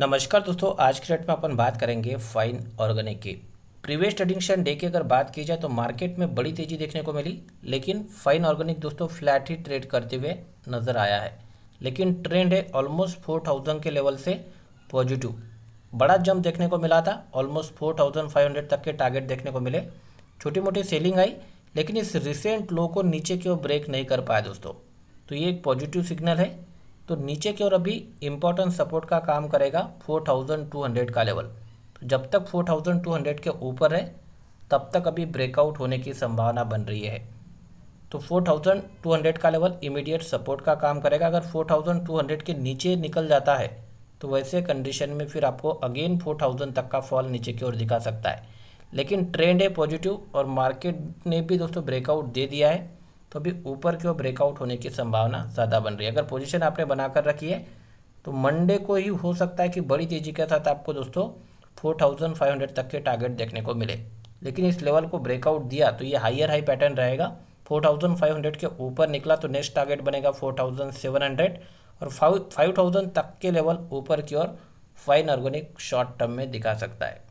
नमस्कार दोस्तों आज के डेट में अपन बात करेंगे फाइन ऑर्गेनिक की प्रीवियस ट्रेडिंग डे की अगर बात की जाए तो मार्केट में बड़ी तेजी देखने को मिली लेकिन फाइन ऑर्गेनिक दोस्तों फ्लैट ही ट्रेड करते हुए नज़र आया है लेकिन ट्रेंड है ऑलमोस्ट फोर थाउजेंड के लेवल से पॉजिटिव बड़ा जंप देखने को मिला था almost four thousand five hundred तक के टारगेट देखने को मिले छोटी मोटी सेलिंग आई लेकिन इस रिसेंट लो को नीचे की ओर ब्रेक नहीं कर पाया दोस्तों तो ये एक पॉजिटिव सिग्नल है तो नीचे की ओर अभी इम्पोर्टेंट सपोर्ट का काम करेगा 4200 का लेवल तो जब तक 4200 के ऊपर है तब तक अभी ब्रेकआउट होने की संभावना बन रही है तो 4200 का लेवल इमीडिएट सपोर्ट का काम करेगा अगर 4200 के नीचे निकल जाता है तो वैसे कंडीशन में फिर आपको अगेन 4000 तक का फॉल नीचे की ओर दिखा सकता है लेकिन ट्रेंड है पॉजिटिव और मार्केट ने भी दोस्तों ब्रेकआउट दे दिया है तो अभी ऊपर की ओर ब्रेकआउट होने की संभावना ज़्यादा बन रही है अगर पोजीशन आपने बनाकर रखी है तो मंडे को ही हो सकता है कि बड़ी तेज़ी के साथ आपको दोस्तों फोर थाउजेंड फाइव हंड्रेड तक के टारगेट देखने को मिले लेकिन इस लेवल को ब्रेकआउट दिया तो ये हाइयर हाई पैटर्न रहेगा हंड्रेड के ऊपर निकला तो नेक्स्ट टारगेट बनेगा हंड्रेड और थाउजेंड तक के लेवल ऊपर की ओर फाइन ऑर्गेनिक शॉर्ट टर्म में दिखा सकता है